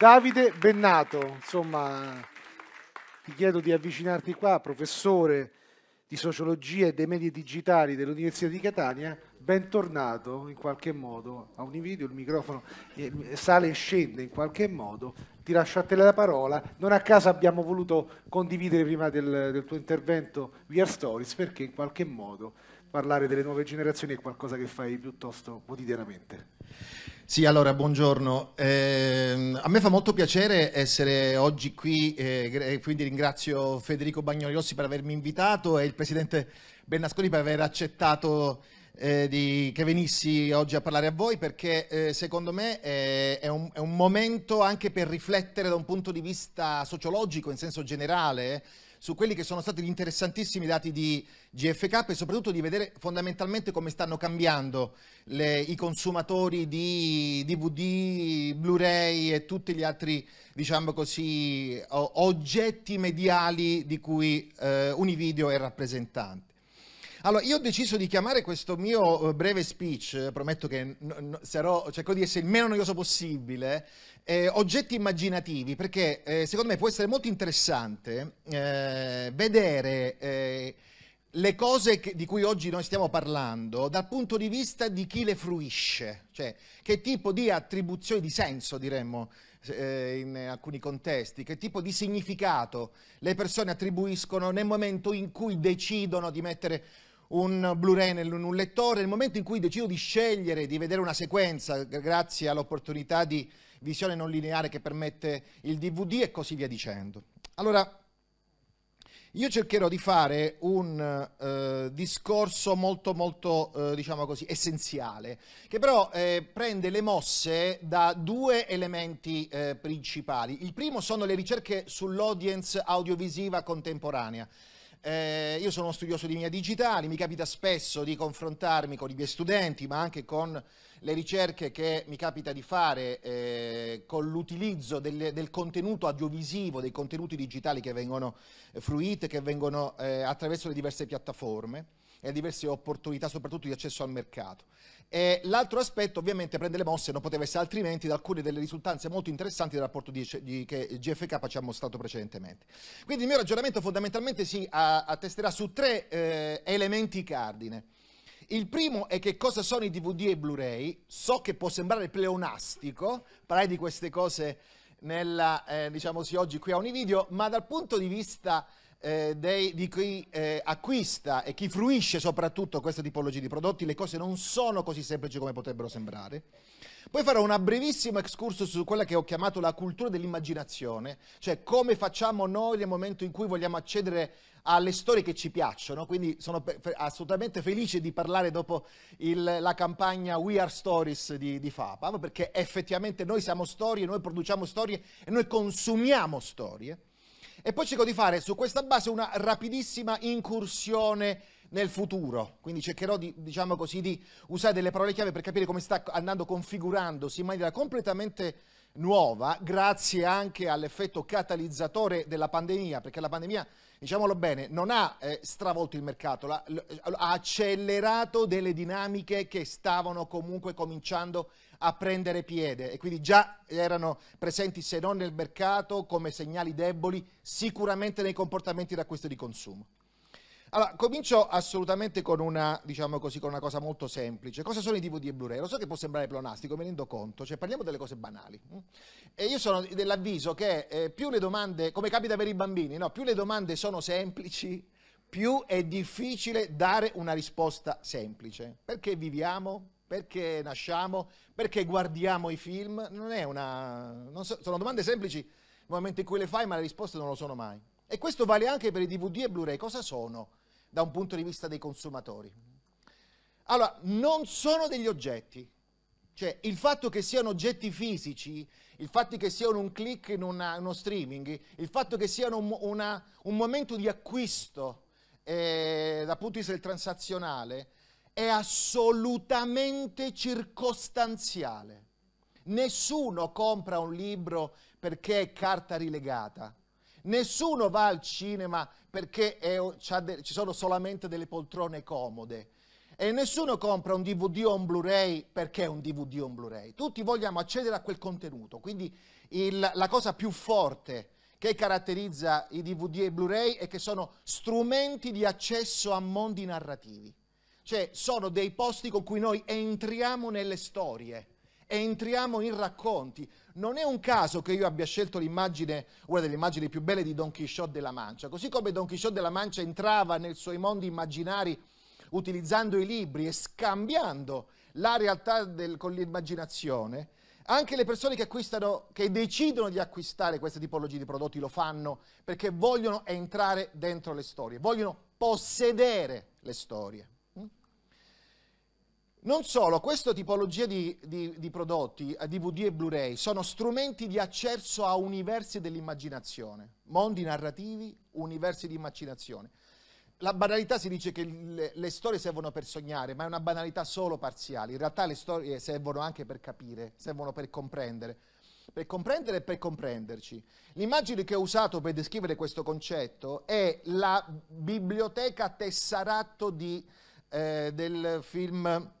Davide Bennato, insomma, ti chiedo di avvicinarti qua, professore di sociologia e dei media digitali dell'Università di Catania, bentornato in qualche modo a Univideo, il microfono sale e scende in qualche modo, ti lascio a te la parola, non a caso abbiamo voluto condividere prima del, del tuo intervento via Stories perché in qualche modo parlare delle nuove generazioni è qualcosa che fai piuttosto quotidianamente. Sì, allora, buongiorno. Eh, a me fa molto piacere essere oggi qui, eh, eh quindi ringrazio Federico Bagnoli Rossi per avermi invitato e il presidente Bernasconi per aver accettato eh, di, che venissi oggi a parlare a voi perché eh, secondo me eh, è, un, è, un, momento anche per riflettere da un punto di vista sociologico in senso generale su quelli che sono stati gli interessantissimi dati di GFK e soprattutto di vedere fondamentalmente come stanno cambiando le, i consumatori di DVD, Blu-ray e tutti gli altri diciamo così, oggetti mediali di cui eh, Univideo è rappresentante. Allora, io ho deciso di chiamare questo mio eh, breve speech, eh, prometto che sarò, cerco di essere il meno noioso possibile, eh, oggetti immaginativi, perché eh, secondo me può essere molto interessante eh, vedere eh, le cose che, di cui oggi noi stiamo parlando dal punto di vista di chi le fruisce, cioè che tipo di attribuzione di senso, diremmo, in alcuni contesti, che tipo di significato le persone attribuiscono nel momento in cui decidono di mettere un Blu-ray in un lettore, nel momento in cui decido di scegliere di vedere una sequenza, grazie all'opportunità di visione non lineare che permette il DVD e così via dicendo. Allora, io cercherò di fare un eh, discorso molto molto, eh, diciamo così, essenziale, che però eh, prende le mosse da due elementi eh, principali. Il primo sono le ricerche sull'audience audiovisiva contemporanea. Eh, io sono uno studioso di media digitali, mi capita spesso di confrontarmi con i miei studenti, ma anche con le ricerche che mi capita di fare eh, con l'utilizzo del, del, contenuto audiovisivo, dei contenuti digitali che vengono eh, fruite, che vengono eh, attraverso le diverse piattaforme e a diverse opportunità, soprattutto di accesso al mercato. l'altro aspetto ovviamente prende le mosse, non poteva essere altrimenti, da alcune delle risultanze molto interessanti del rapporto di, di, che GFK ci ha mostrato precedentemente. Quindi il mio ragionamento fondamentalmente si attesterà su tre eh, elementi cardine. Il primo è che cosa sono i DVD e i Blu-ray. So che può sembrare pleonastico parlare di queste cose nella, eh, diciamo sì, oggi qui a Univideo, ma dal punto di vista eh, dei, di chi eh, acquista e chi fruisce soprattutto questa tipologia di prodotti, le cose non sono così semplici come potrebbero sembrare. Poi farò un brevissimo excursus su quella che ho chiamato la cultura dell'immaginazione, cioè come facciamo noi nel momento in cui vogliamo accedere alle storie che ci piacciono, quindi sono assolutamente felice di parlare dopo il, la campagna We Are Stories di, di FAPA, perché effettivamente noi siamo storie, noi produciamo storie e noi consumiamo storie e poi cerco di fare su questa base una rapidissima incursione nel futuro, quindi cercherò di, diciamo così, di usare delle parole chiave per capire come sta andando configurandosi in maniera completamente nuova grazie anche all'effetto catalizzatore della pandemia, perché la pandemia, diciamolo bene, non ha eh, stravolto il mercato, la, ha accelerato delle dinamiche che stavano comunque cominciando a prendere piede e quindi già erano presenti se non nel mercato come segnali deboli, sicuramente nei comportamenti d'acquisto di consumo. Allora, comincio assolutamente con una, diciamo così, con una, cosa molto semplice. Cosa sono i DVD e Blu-ray? Lo so che può sembrare plonastico, mi rendo conto, cioè parliamo delle cose banali. Mm? E io sono dell'avviso che eh, più le domande, come capita per i bambini, no? più le domande sono semplici, più è difficile dare una risposta semplice. Perché viviamo? Perché nasciamo? Perché guardiamo i film? Non è una... Non so, sono domande semplici nel momento in cui le fai, ma le risposte non lo sono mai. E questo vale anche per i DVD e Blu-ray. Cosa sono? da un punto di vista dei consumatori. Allora, non sono degli oggetti, cioè il fatto che siano oggetti fisici, il fatto che siano un click in una, uno streaming, il fatto che siano un, una, un momento di acquisto eh, dal punto di vista del transazionale, è assolutamente circostanziale. Nessuno compra un libro perché è carta rilegata. Nessuno va al cinema perché è, de, ci sono solamente delle poltrone comode. E nessuno compra un DVD o un Blu-ray perché è un DVD o un Blu-ray. Tutti vogliamo accedere a quel contenuto. Quindi il, la cosa più forte che caratterizza i DVD e i Blu-ray è che sono strumenti di accesso a mondi narrativi. Cioè sono dei posti con cui noi entriamo nelle storie, entriamo in racconti. Non è un caso che io abbia scelto l'immagine, una delle immagini più belle di Don Quixote della Mancia. Così come Don Quixote della Mancia entrava nei suoi mondi immaginari utilizzando i libri e scambiando la realtà del, con l'immaginazione, anche le persone che, che decidono di acquistare questa tipologia di prodotti lo fanno perché vogliono entrare dentro le storie, vogliono possedere le storie. Non solo, questa tipologia di, di, di prodotti, DVD eh, e Blu-ray, sono strumenti di accesso a universi dell'immaginazione, mondi narrativi, universi di immaginazione. La banalità si dice che le, le, storie servono per sognare, ma è una banalità solo parziale. In realtà le storie servono anche per capire, servono per comprendere, per comprendere e per comprenderci. L'immagine che ho usato per descrivere questo concetto è la biblioteca tesserato di, eh, del film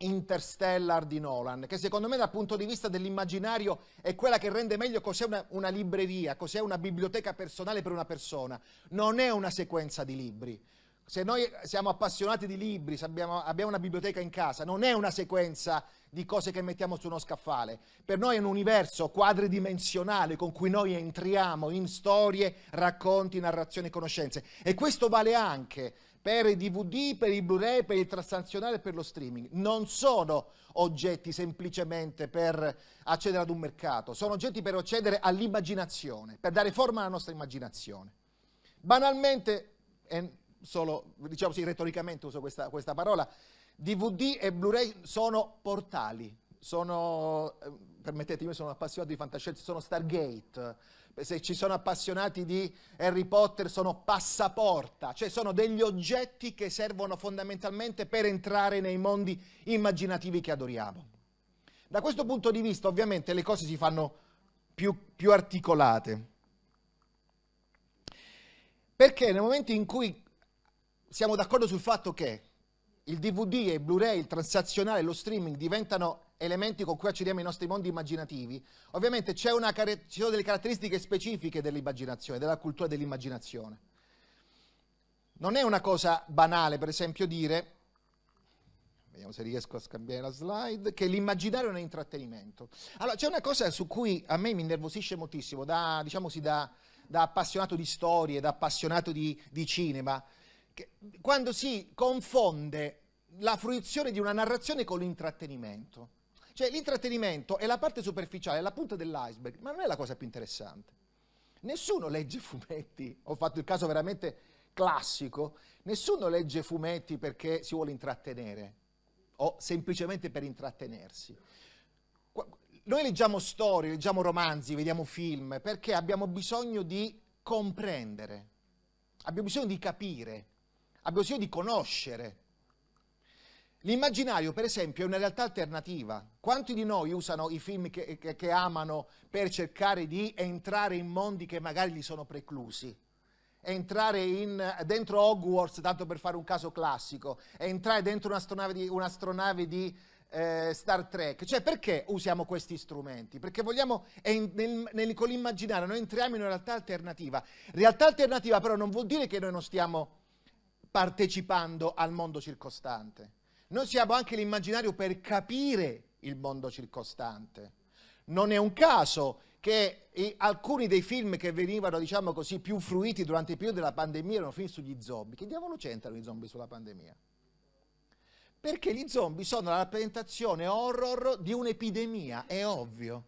Interstellar di Nolan, che secondo me dal punto di vista dell'immaginario è quella che rende meglio cos'è una, una, libreria, cos'è una biblioteca personale per una persona. Non è una sequenza di libri. Se noi siamo appassionati di libri, abbiamo, abbiamo una biblioteca in casa, non è una sequenza di cose che mettiamo su uno scaffale. Per noi è un universo quadridimensionale con cui noi entriamo in storie, racconti, narrazioni, conoscenze. E questo vale anche per i DVD, per i Blu-ray, per il transnazionale, e per lo streaming. Non sono oggetti semplicemente per accedere ad un mercato, sono oggetti per accedere all'immaginazione, per dare forma alla nostra immaginazione. Banalmente, e solo diciamo sì, retoricamente uso questa, questa parola, DVD e Blu-ray sono portali, sono, eh, permettetemi, sono appassionato di fantascienza, sono Stargate se ci sono appassionati di Harry Potter, sono passaporta, cioè sono degli oggetti che servono fondamentalmente per entrare nei mondi immaginativi che adoriamo. Da questo punto di vista ovviamente le cose si fanno più, più articolate, perché nel momento in cui siamo d'accordo sul fatto che il DVD e il Blu-ray, il transazionale, lo streaming diventano elementi con cui accediamo ai nostri mondi immaginativi, ovviamente ci sono delle caratteristiche specifiche dell'immaginazione, della cultura dell'immaginazione. Non è una cosa banale, per esempio, dire, vediamo se riesco a scambiare la slide, che l'immaginario è un intrattenimento. Allora, c'è una cosa su cui a me mi innervosisce moltissimo, da, diciamo sì, da, da appassionato di storie, da appassionato di, di cinema, quando si confonde la fruizione di una narrazione con l'intrattenimento. Cioè l'intrattenimento è la parte superficiale, è la punta dell'iceberg, ma non è la cosa più interessante. Nessuno legge fumetti, ho fatto il caso veramente classico, nessuno legge fumetti perché si vuole intrattenere o semplicemente per intrattenersi. Noi leggiamo storie, leggiamo romanzi, vediamo film perché abbiamo bisogno di comprendere, abbiamo bisogno di capire, abbiamo bisogno di conoscere L'immaginario, per esempio, è una realtà alternativa. Quanti di noi usano i film che, che, che, amano per cercare di entrare in mondi che magari gli sono preclusi? Entrare in, dentro Hogwarts, tanto per fare un caso classico, entrare dentro un'astronave di, un'astronave di eh, Star Trek. Cioè, perché usiamo questi strumenti? Perché vogliamo, nel, nel, con l'immaginario, noi entriamo in una realtà alternativa. Realtà alternativa però non vuol dire che noi non stiamo partecipando al mondo circostante. Noi siamo anche l'immaginario per capire il mondo circostante. Non è un caso che eh, alcuni dei film che venivano, diciamo così, più fruiti durante il periodo della pandemia erano film sugli zombie. Che diavolo c'entrano i zombie sulla pandemia? Perché gli zombie sono la rappresentazione horror di un'epidemia, è ovvio.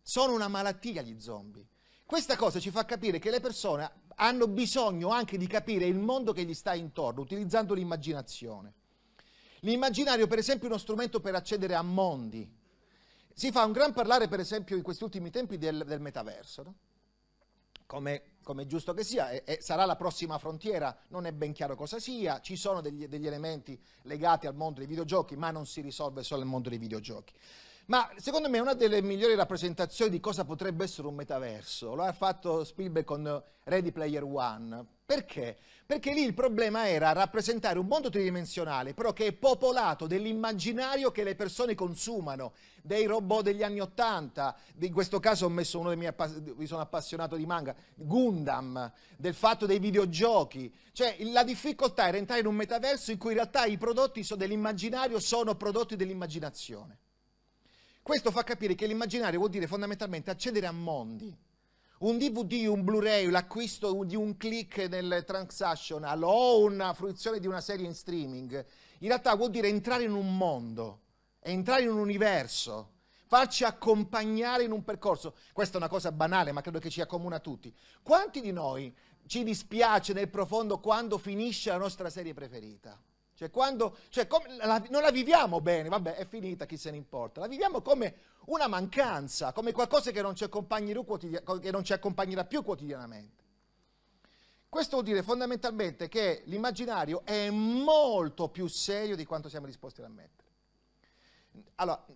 Sono una malattia gli zombie. Questa cosa ci fa capire che le persone hanno bisogno anche di capire il mondo che gli sta intorno, utilizzando l'immaginazione. L'immaginario, per esempio, è uno strumento per accedere a mondi. Si fa un gran parlare, per esempio, in questi ultimi tempi del, del metaverso, no? come, come, è giusto che sia, e, e sarà la prossima frontiera, non è ben chiaro cosa sia, ci sono degli, degli elementi legati al mondo dei videogiochi, ma non si risolve solo il mondo dei videogiochi. Ma secondo me una delle migliori rappresentazioni di cosa potrebbe essere un metaverso lo ha fatto Spielberg con Ready Player One. Perché? Perché lì il problema era rappresentare un mondo tridimensionale, però che è popolato dell'immaginario che le persone consumano, dei robot degli anni Ottanta, in questo caso ho messo uno dei miei, mi sono appassionato di manga, Gundam, del fatto dei videogiochi. Cioè la difficoltà era entrare in un metaverso in cui in realtà i prodotti dell'immaginario sono prodotti dell'immaginazione. Questo fa capire che l'immaginario vuol dire fondamentalmente accedere a mondi un DVD, un Blu-ray, l'acquisto di un click nel transactional o una fruizione di una serie in streaming, in realtà vuol dire entrare in un mondo, entrare in un universo, farci accompagnare in un percorso. Questa è una cosa banale, ma credo che ci accomuna tutti. Quanti di noi ci dispiace nel profondo quando finisce la nostra serie preferita? Cioè, quando, cioè come, la, non la viviamo bene, vabbè, è finita, chi se ne importa. La viviamo come una mancanza, come qualcosa che non ci, che non ci accompagnerà più quotidianamente. Questo vuol dire fondamentalmente che l'immaginario è molto più serio di quanto siamo disposti ad ammettere. Allora,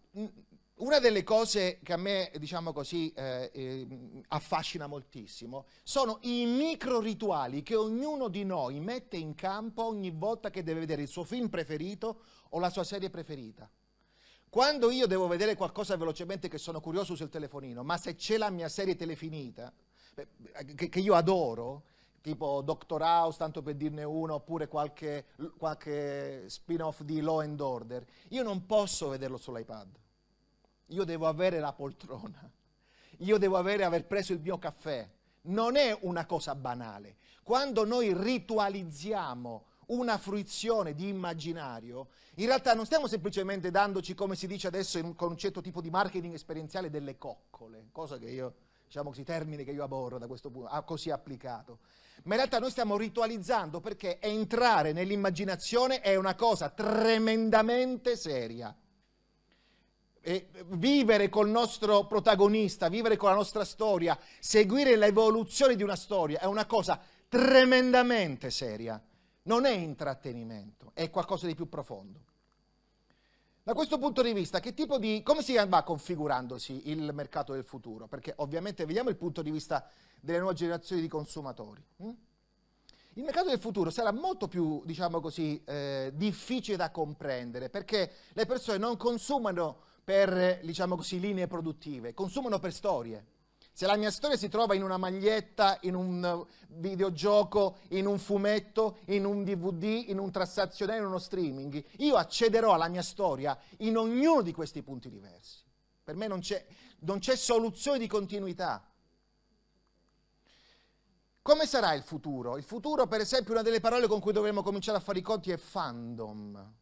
una delle cose che a me, diciamo così, eh, eh, affascina moltissimo sono i micro rituali che ognuno di noi mette in campo ogni volta che deve vedere il suo film preferito o la sua serie preferita. Quando io devo vedere qualcosa velocemente che sono curioso uso il telefonino, ma se c'è la mia serie telefinita, che, che io adoro, tipo Doctor House, tanto per dirne uno, oppure qualche, qualche spin-off di Law and Order, io non posso vederlo sull'iPad io devo avere la poltrona. Io devo avere, aver preso il mio caffè. Non è una cosa banale. Quando noi ritualizziamo una fruizione di immaginario, in realtà non stiamo semplicemente dandoci, come si dice adesso, in, un concetto tipo di marketing esperienziale delle coccole, cosa che io, diciamo così, termine che io aborro da questo punto, ah, così applicato. Ma in realtà noi stiamo ritualizzando perché entrare nell'immaginazione è una cosa tremendamente seria eh, vivere col nostro protagonista, vivere con la nostra storia, seguire l'evoluzione di una storia è una cosa tremendamente seria. Non è intrattenimento, è qualcosa di più profondo. Da questo punto di vista, di, come si va configurandosi il mercato del futuro? Perché ovviamente vediamo il punto di vista delle nuove generazioni di consumatori. Hm? Il mercato del futuro sarà molto più, diciamo così, eh, difficile da comprendere perché le persone non consumano per, diciamo così, linee produttive, consumano per storie. Se la mia storia si trova in una maglietta, in un eh, videogioco, in un fumetto, in un DVD, in un trassazionale, in uno streaming, io accederò alla mia storia in ognuno di questi punti diversi. Per me non c'è, non c'è soluzione di continuità. Come sarà il futuro? Il futuro, per esempio, una delle parole con cui dovremmo cominciare a fare i conti è fandom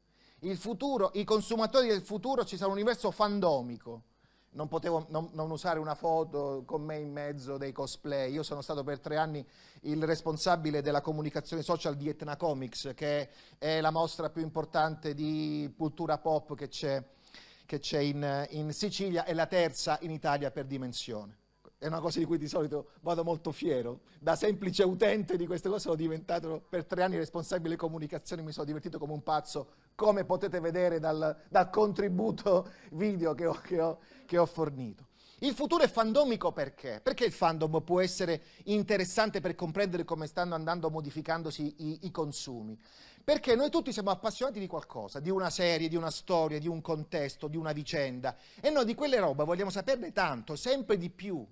futuro, i consumatori del futuro ci sarà un universo fandomico. Non potevo non, non, usare una foto con me in mezzo dei cosplay. Io sono stato per tre anni il responsabile della comunicazione social di Etna Comics, che è la mostra più importante di cultura pop che c'è, che c'è in, in Sicilia e la terza in Italia per dimensione è una cosa di cui di solito vado molto fiero. Da semplice utente di queste cose sono diventato per tre anni responsabile comunicazione, mi sono divertito come un pazzo come potete vedere dal, dal contributo video che ho, che, ho, che ho fornito. Il futuro è fandomico perché? Perché il fandom può essere interessante per comprendere come stanno andando modificandosi i, i, consumi? Perché noi tutti siamo appassionati di qualcosa, di una serie, di una storia, di un contesto, di una vicenda. E noi di quelle robe vogliamo saperne tanto, sempre di più.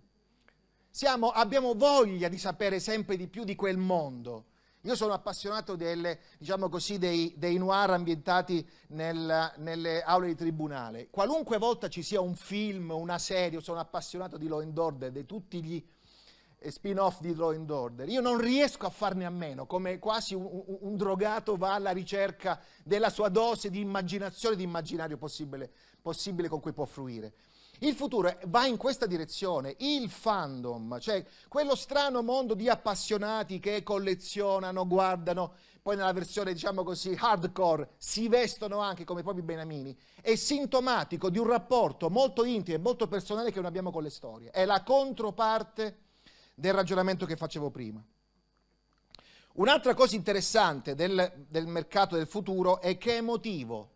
Siamo, abbiamo voglia di sapere sempre di più di quel mondo. Io sono appassionato delle, diciamo così, dei, dei, noir ambientati nel, nelle aule di tribunale. Qualunque volta ci sia un film, una serie, sono appassionato di Law and Order, di tutti gli spin-off di Law and Order. Io non riesco a farne a meno, come quasi un, un, un drogato va alla ricerca della sua dose di immaginazione, di immaginario possibile, possibile con cui può fruire. Il futuro va in questa direzione, il fandom, cioè quello strano mondo di appassionati che collezionano, guardano, poi nella versione diciamo così hardcore si vestono anche come i propri Benamini, è sintomatico di un rapporto molto intimo e molto personale che non abbiamo con le storie, è la controparte del ragionamento che facevo prima. Un'altra cosa interessante del, del mercato del futuro è che è emotivo,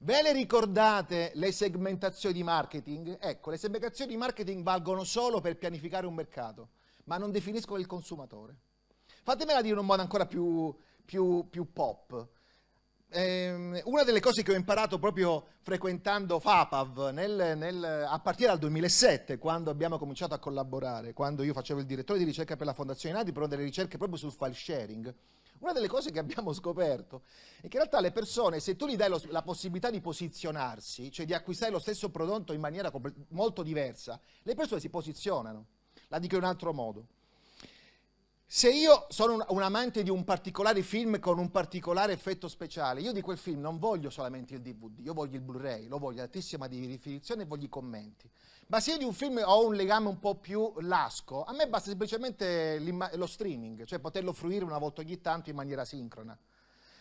Ve le ricordate le segmentazioni di marketing? Ecco, le segmentazioni di marketing valgono solo per pianificare un mercato, ma non definiscono il consumatore. Fatemela dire in un modo ancora più, più, più pop. Ehm, una delle cose che ho imparato proprio frequentando FAPAV nel, nel, a partire dal 2007, quando abbiamo cominciato a collaborare, quando io facevo il direttore di ricerca per la Fondazione Nati, per delle ricerche proprio sul file sharing, una delle cose che abbiamo scoperto è che in realtà le persone, se tu gli dai lo, la possibilità di posizionarsi, cioè di acquistare lo stesso prodotto in maniera molto diversa, le persone si posizionano. La dico in un altro modo. Se io sono un, un, amante di un particolare film con un particolare effetto speciale, io di quel film non voglio solamente il DVD, io voglio il Blu-ray, lo voglio altissima di definizione e voglio i commenti. Ma se io di un film ho un legame un po' più lasco, a me basta semplicemente lo streaming, cioè poterlo fruire una volta ogni tanto in maniera sincrona.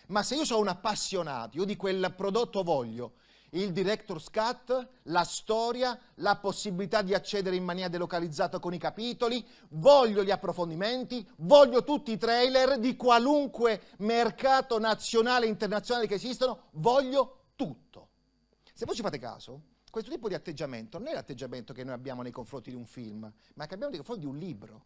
Ma se io sono un appassionato, io di quel prodotto voglio il director's cut, la storia, la possibilità di accedere in maniera delocalizzata con i capitoli, voglio gli approfondimenti, voglio tutti i trailer di qualunque mercato nazionale e internazionale che esistono, voglio tutto. Se voi ci fate caso, questo tipo di atteggiamento non è l'atteggiamento che noi abbiamo nei confronti di un film, ma che abbiamo nei confronti di un libro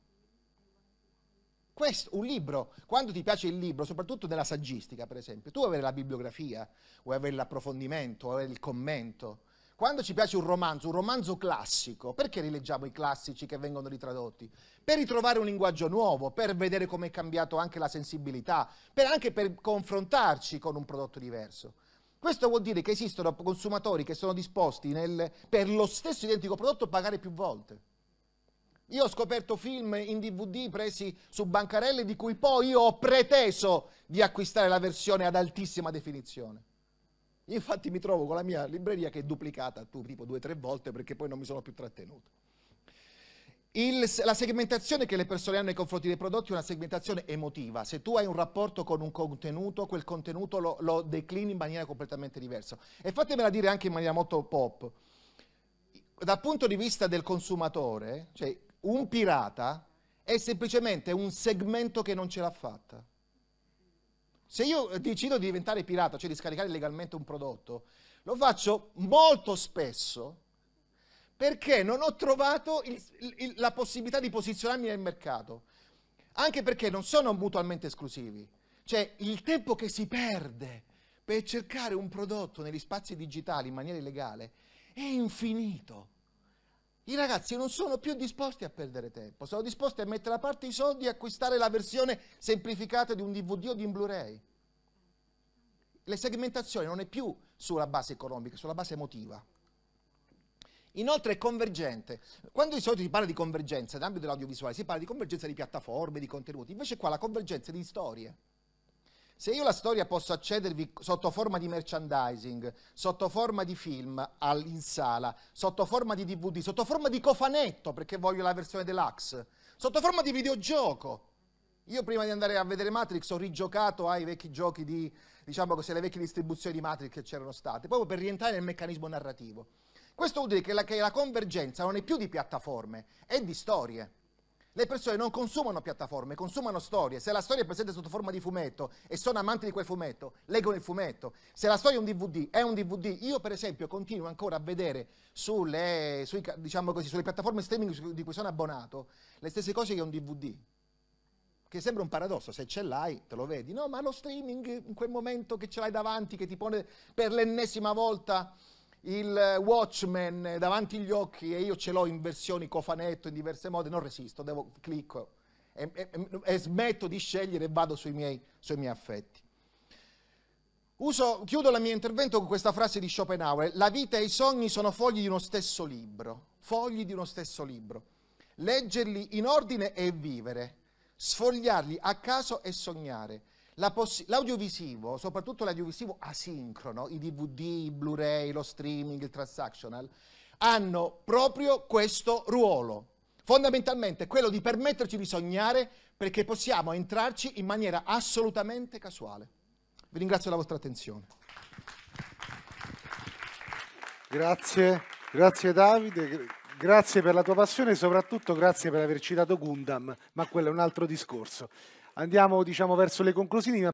questo, un libro, quando ti piace il libro, soprattutto nella saggistica per esempio, tu vuoi avere la bibliografia, vuoi avere l'approfondimento, vuoi avere il commento. Quando ci piace un romanzo, un romanzo classico, perché rileggiamo i classici che vengono ritradotti? Per ritrovare un linguaggio nuovo, per vedere come è cambiato anche la sensibilità, per anche per confrontarci con un prodotto diverso. Questo vuol dire che esistono consumatori che sono disposti nel, per lo stesso identico prodotto a pagare più volte. Io ho scoperto film in DVD presi su bancarelle di cui poi io ho preteso di acquistare la versione ad altissima definizione. infatti mi trovo con la mia libreria che è duplicata tipo due o tre volte perché poi non mi sono più trattenuto. Il, la segmentazione che le persone hanno nei confronti dei prodotti è una segmentazione emotiva. Se tu hai un rapporto con un contenuto, quel contenuto lo, lo declini in maniera completamente diversa. E fatemela dire anche in maniera molto pop. Dal punto di vista del consumatore, cioè un pirata è semplicemente un segmento che non ce l'ha fatta. Se io decido di diventare pirata, cioè di scaricare legalmente un prodotto, lo faccio molto spesso perché non ho trovato il, il, la possibilità di posizionarmi nel mercato, anche perché non sono mutualmente esclusivi. Cioè il tempo che si perde per cercare un prodotto negli spazi digitali in maniera illegale è infinito. I ragazzi non sono più disposti a perdere tempo, sono disposti a mettere da parte i soldi e acquistare la versione semplificata di un DVD o di un Blu-ray. La segmentazione non è più sulla base economica, è sulla base emotiva. Inoltre è convergente. Quando di solito si parla di convergenza nell'ambito dell'audiovisuale, si parla di convergenza di piattaforme, di contenuti, invece qua la convergenza è di storie. Se io la storia posso accedervi sotto forma di merchandising, sotto forma di film in sala, sotto forma di DVD, sotto forma di cofanetto perché voglio la versione deluxe, sotto forma di videogioco. Io prima di andare a vedere Matrix ho rigiocato ai vecchi giochi di, diciamo così, alle vecchie distribuzioni di Matrix che c'erano state, proprio per rientrare nel meccanismo narrativo. Questo vuol dire che la, che la convergenza non è più di piattaforme, è di storie. Le persone non consumano piattaforme, consumano storie. Se la storia è presente sotto forma di fumetto e sono amanti di quel fumetto, leggono il fumetto. Se la storia è un DVD, è un DVD. Io, per esempio, continuo ancora a vedere sulle, sui, diciamo così, sulle piattaforme streaming di cui sono abbonato le stesse cose che un DVD. Che sembra un paradosso, se ce l'hai te lo vedi. No, ma lo streaming in quel momento che ce l'hai davanti, che ti pone per l'ennesima volta il Watchmen davanti agli occhi e io ce l'ho in versioni cofanetto, in diverse modi, non resisto, devo, clicco e, e, e, smetto di scegliere e vado sui miei, sui miei affetti. Uso, chiudo il mio intervento con questa frase di Schopenhauer, la vita e i sogni sono fogli di uno stesso libro, fogli di uno stesso libro. Leggerli in ordine e vivere, sfogliarli a caso e sognare l'audiovisivo, soprattutto l'audiovisivo asincrono, i DVD, i Blu-ray, lo streaming, il transactional, hanno proprio questo ruolo. Fondamentalmente quello di permetterci di sognare perché possiamo entrarci in maniera assolutamente casuale. Vi ringrazio della vostra attenzione. Grazie, grazie Davide, grazie per la tua passione e soprattutto grazie per aver citato Gundam, ma quello è un altro discorso andiamo diciamo, verso le conclusioni.